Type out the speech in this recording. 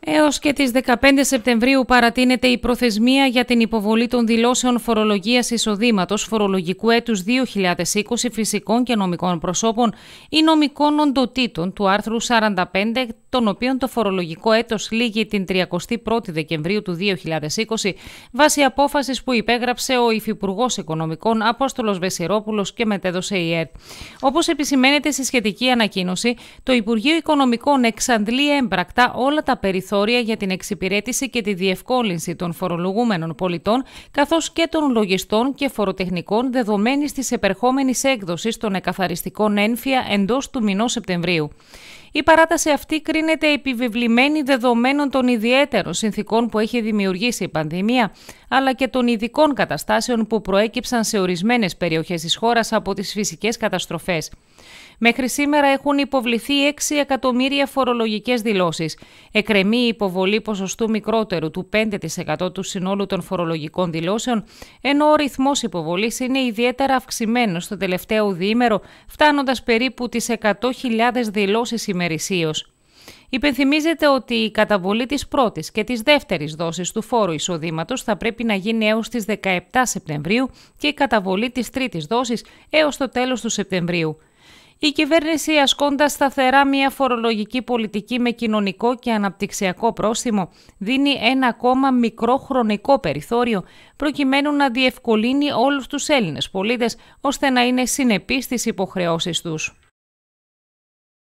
Έως και τις 15 Σεπτεμβρίου παρατείνεται η προθεσμία για την υποβολή των δηλώσεων φορολογίας εισοδήματος φορολογικού έτους 2020 φυσικών και νομικών προσώπων ή νομικών οντοτήτων του άρθρου 45, των οποίων το φορολογικό έτος λήγει την 31 Δεκεμβρίου του 2020, βάσει απόφασης που υπέγραψε ο Υφυπουργός Οικονομικών Απόστολος Βεσιρόπουλος και μετέδωσε η ΕΡΤ. Όπως επισημαίνεται στη σχετική ανακοίνωση, το Υπουργείο Οικονομικών εξαντλεί έμπρακτα όλα τα περιθώρια περιθώρια για την εξυπηρέτηση και τη διευκόλυνση των φορολογούμενων πολιτών, καθώς και των λογιστών και φοροτεχνικών δεδομένης της επερχόμενης έκδοσης των εκαθαριστικών ένφια εντός του μηνός Σεπτεμβρίου. Η παράταση αυτή κρίνεται επιβεβλημένη δεδομένων των ιδιαίτερων συνθήκων που έχει δημιουργήσει η πανδημία, αλλά και των ειδικών καταστάσεων που προέκυψαν σε ορισμένες περιοχές της χώρας από τις φυσικές καταστροφές. Μέχρι σήμερα έχουν υποβληθεί 6 εκατομμύρια φορολογικές δηλώσεις. Εκρεμεί η υποβολή ποσοστού μικρότερου του 5% του συνόλου των φορολογικών δηλώσεων, ενώ ο ρυθμός υποβολής είναι ιδιαίτερα αυξημένος το τελευταίο διήμερο, φτάνοντας περίπου τις 100.000 δηλώσει ημερησίως. Υπενθυμίζεται ότι η καταβολή της πρώτης και της δεύτερης δόσης του φόρου εισοδήματος θα πρέπει να γίνει έως τις 17 Σεπτεμβρίου και η καταβολή της τρίτης δόσης έως το τέλος του Σεπτεμβρίου. Η κυβέρνηση ασκώντας σταθερά μια φορολογική πολιτική με κοινωνικό και αναπτυξιακό πρόστιμο δίνει ένα ακόμα μικρό χρονικό περιθώριο προκειμένου να διευκολύνει όλους τους Έλληνες πολίτες ώστε να είναι συνεπείς στις υποχρεώσεις τους.